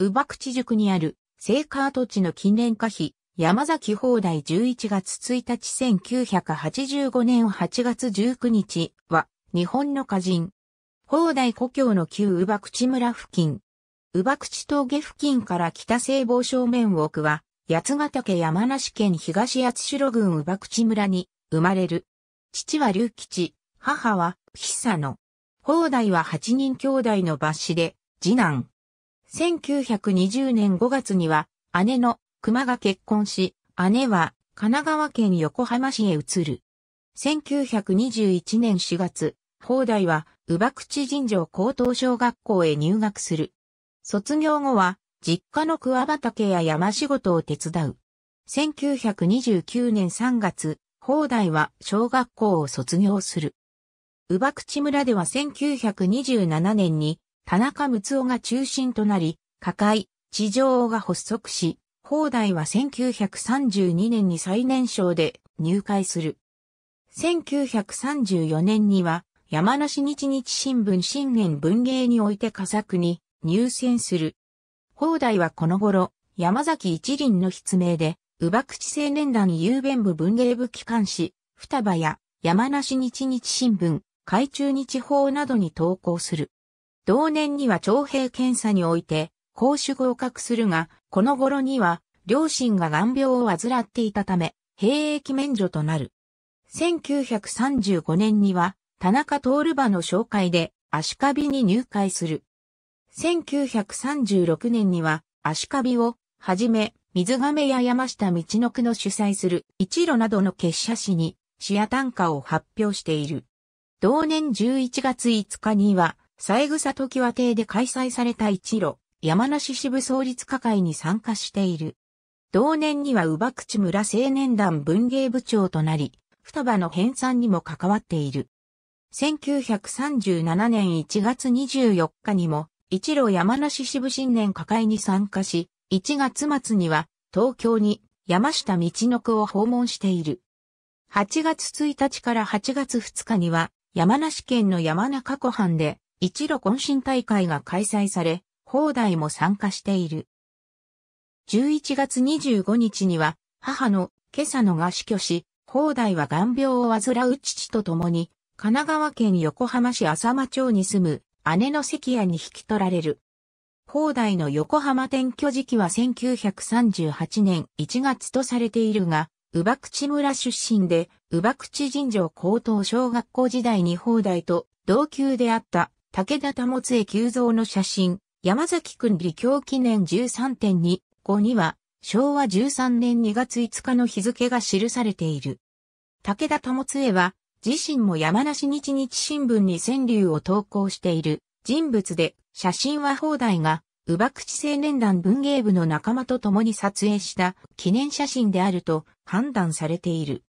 宇馬口塾にある、聖火跡地の記念歌碑、山崎放題11月1日1985年8月19日は、日本の歌人。放題故郷の旧宇馬口村付近。宇馬口峠付近から北西防正面奥は、八ヶ岳山梨県東八代郡宇馬口村に生まれる。父は龍吉、母は久野。放題は8人兄弟の抜子で、次男、1920年5月には姉の熊が結婚し、姉は神奈川県横浜市へ移る。1921年4月、放題は、宇馬口神城高等小学校へ入学する。卒業後は、実家の桑畑や山仕事を手伝う。1929年3月、放題は小学校を卒業する。宇馬口村では1927年に田中睦夫が中心となり、下界、地上が発足し、放題は1932年に最年少で入会する。1934年には山梨日日新聞新年文芸において佳作に入選する。放題はこの頃、山崎一林の筆名で、宇馬口青年団郵便部文芸部機関紙、双葉や山梨日日新聞、海中日報などに投稿する。同年には徴兵検査において、公主合格するが、この頃には、両親が眼病を患っていたため、兵役免除となる。1935年には、田中徹馬の紹介で、足ビに入会する。1936年には、足ビを、はじめ、水亀や山下道の区の主催する一路などの結社誌に、視野短歌を発表している。同年11月5日には、三枝時和邸で開催された一路、山梨支部創立課会に参加している。同年には宇馬口村青年団文芸部長となり、双葉の編纂にも関わっている。1937年1月24日にも、一路山梨支部新年課会に参加し、1月末には東京に山下道の区を訪問している。8月1日から8月2日には山梨県の山中湖畔で一路懇親大会が開催され、放題も参加している。11月25日には、母の今朝のが死去し、放題は眼病を患う父と共に、神奈川県横浜市浅間町に住む姉の関谷に引き取られる。放題の横浜転居時期は1938年1月とされているが、宇馬地村出身で、宇馬地尋常高等小学校時代に放題と同級であった武田保恵急増の写真、山崎くん理京記念13.2、5には、昭和13年2月5日の日付が記されている。武田保恵は、自身も山梨日日新聞に川柳を投稿している人物で、写真は放題が、宇爆地青年団文芸部の仲間と共に撮影した記念写真であると判断されている。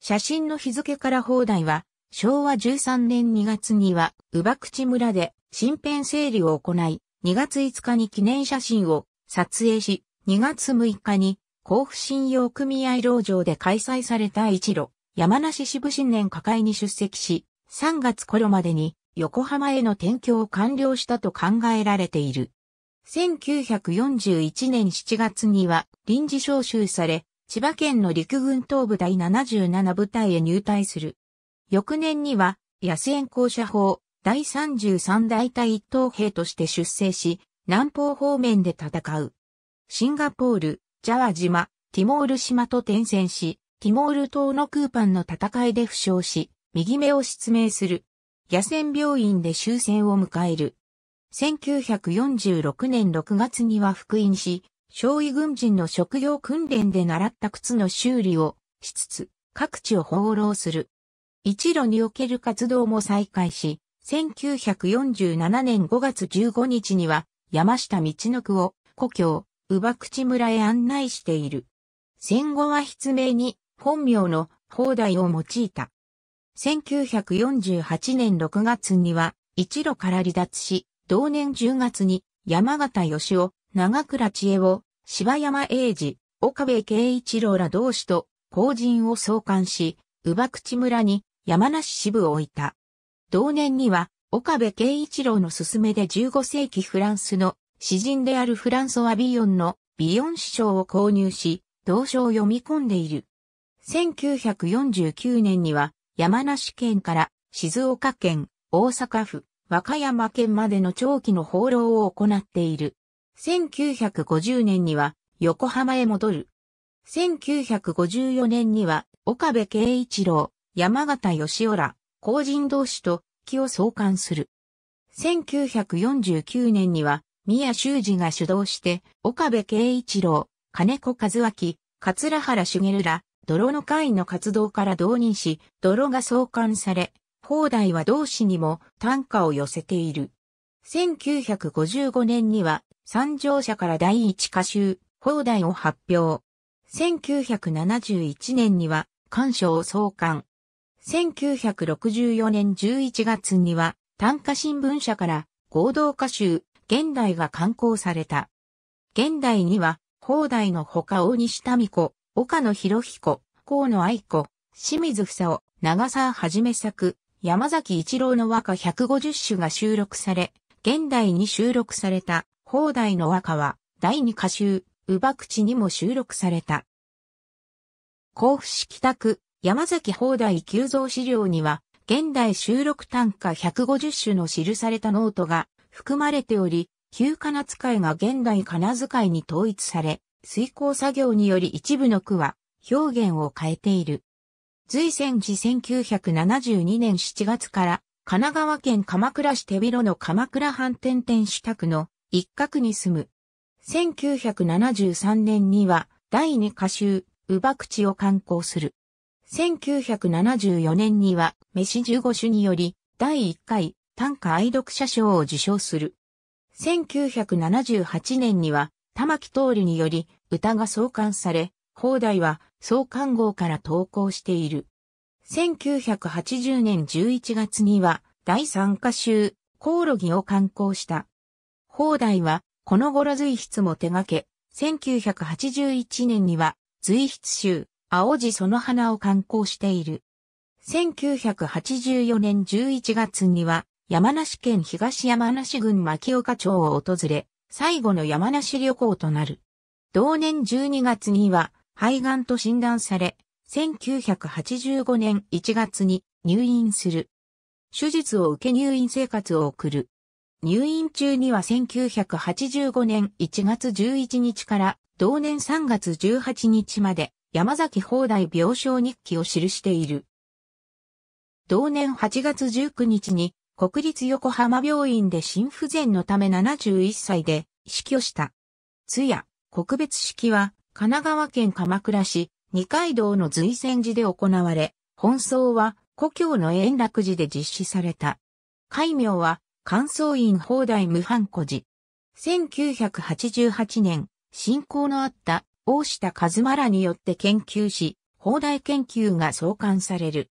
写真の日付から放題は、昭和13年2月には、宇く口村で新編整理を行い、2月5日に記念写真を撮影し、2月6日に甲府信用組合老場で開催された一路、山梨支部新年会に出席し、3月頃までに横浜への転居を完了したと考えられている。1941年7月には臨時招集され、千葉県の陸軍東部第77部隊へ入隊する。翌年には、野戦校舎法、第33大隊一等兵として出征し、南方方面で戦う。シンガポール、ジャワ島、ティモール島と転戦し、ティモール島のクーパンの戦いで負傷し、右目を失明する。野戦病院で終戦を迎える。1946年6月には復員し、少尉軍人の職業訓練で習った靴の修理をしつつ、各地を放浪する。一路における活動も再開し、1947年5月15日には山下道の区を故郷、宇馬口村へ案内している。戦後は筆名に本名の放題を用いた。1948年6月には一路から離脱し、同年10月に山形義雄、長倉千恵を、柴山英二、岡部慶一郎ら同志と、後人を創刊し、宇馬口村に山梨支部を置いた。同年には、岡部慶一郎の勧めで15世紀フランスの詩人であるフランソワ・ビヨンのビヨン師匠を購入し、同書を読み込んでいる。1949年には山梨県から静岡県、大阪府、和歌山県までの長期の放浪を行っている。1950年には横浜へ戻る。1954年には岡部慶一郎、山形義雄ら、後人同士と気を相関する。1949年には、宮修二が主導して、岡部慶一郎、金子和明、桂原茂ら、泥の会の活動から導入し、泥が創刊され、放題は同志にも短歌を寄せている。1955年には、三条社から第一歌集、放題を発表。1971年には、官賞を創刊。1964年11月には、短歌新聞社から合同歌集、現代が刊行された。現代には、放題のほか大西民子、岡野博彦、河野愛子、清水房夫、長沢はじめ作、山崎一郎の和歌150首が収録され、現代に収録された、放題の和歌は、第2歌集、うばくちにも収録された。甲府市北区、山崎放題急増資料には、現代収録単価150種の記されたノートが含まれており、旧金使いが現代金使いに統一され、遂行作業により一部の句は表現を変えている。随戦時1972年7月から神奈川県鎌倉市手広の鎌倉藩天天主宅の一角に住む。1973年には第二歌集、うば口を刊行する。1974年には、メシ15種により、第1回短歌愛読者賞を受賞する。1978年には、玉木通により、歌が創刊され、放題は創刊号から投稿している。1980年11月には、第3歌集、コオロギを刊行した。放題は、この頃随筆も手掛け、1981年には、随筆集、青地その花を観光している。1984年11月には、山梨県東山梨郡牧岡町を訪れ、最後の山梨旅行となる。同年12月には、肺がんと診断され、1985年1月に入院する。手術を受け入院生活を送る。入院中には1985年1月11日から同年3月18日まで山崎放題病床日記を記している。同年8月19日に国立横浜病院で心不全のため71歳で死去した。通夜、告別式は神奈川県鎌倉市二階堂の随仙寺で行われ、本葬は故郷の円楽寺で実施された。戒名は乾燥院放題無犯古寺。1988年、信仰のあった大下和馬らによって研究し、放題研究が創刊される。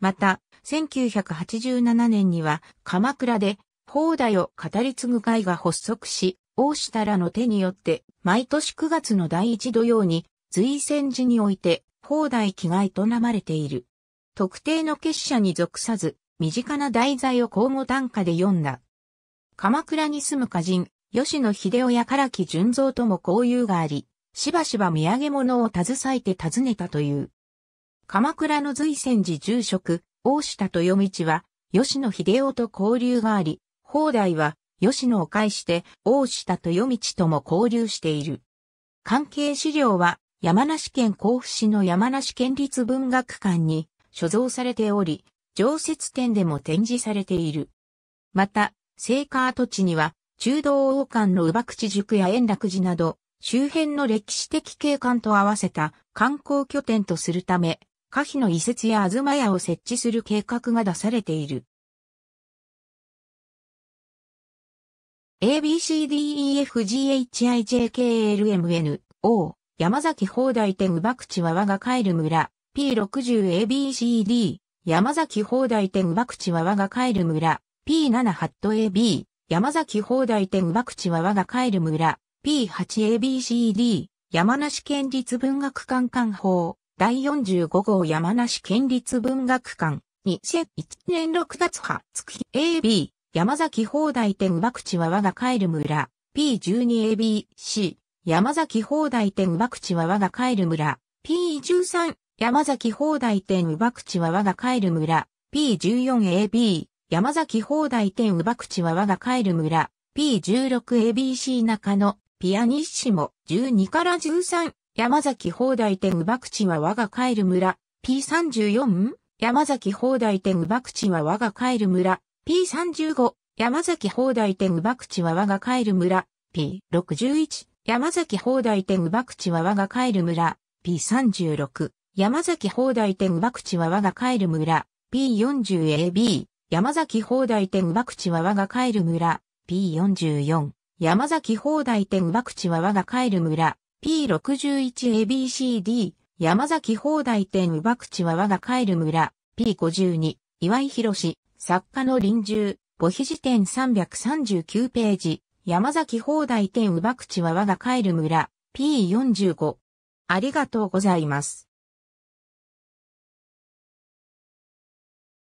また、1987年には鎌倉で放題を語り継ぐ会が発足し、大下らの手によって毎年9月の第一土曜に随戦時において放題気が営まれている。特定の結社に属さず、身近な題材を交互単価で読んだ。鎌倉に住む歌人、吉野秀夫や唐木純三とも交友があり、しばしば土産物を携えて訪ねたという。鎌倉の随仙寺住職、大下豊道は、吉野秀夫と交流があり、宝題は吉野を介して大下豊道とも交流している。関係資料は山梨県甲府市の山梨県立文学館に所蔵されており、常設展でも展示されている。また、聖火跡地には、中道王冠の宇博地塾や円楽寺など、周辺の歴史的景観と合わせた観光拠点とするため、可否の移設や東屋を設置する計画が出されている。ABCDEFGHIJKLMNO 山崎放題店宇博地は我が帰る村 P60ABCD 山崎放題店宇博地は我が帰る村 P7 ハット AB 山崎放題店宇博地は我が帰る村 P8ABCD 山梨県立文学館館法第45号山梨県立文学館2001年6月20日 AB 山崎放題店馬口は我が帰る村 P12ABC 山崎放題店馬口は我が帰る村 P13 山崎放題店馬口は我が帰る村 P14AB 山崎放題店馬口は我が帰る村 P16ABC 中野ピアニッシモ、12から13、山崎放題店うばくちは我が帰る村、P34、山崎放題店うばくちは我が帰る村、P35、山崎放題店うばくちは我が帰る村、P61、山崎放題店うばくちは我が帰る村、P36、山崎放題店うばくちは我が帰る村、P40AB、山崎放題店うばくちは我が帰る村、P44、山崎放題店く口は我が帰る村、P61ABCD、山崎放題店く口は我が帰る村、P52、岩井博士、作家の臨終、母肘辞典339ページ、山崎放題店く口は我が帰る村、P45。ありがとうございます。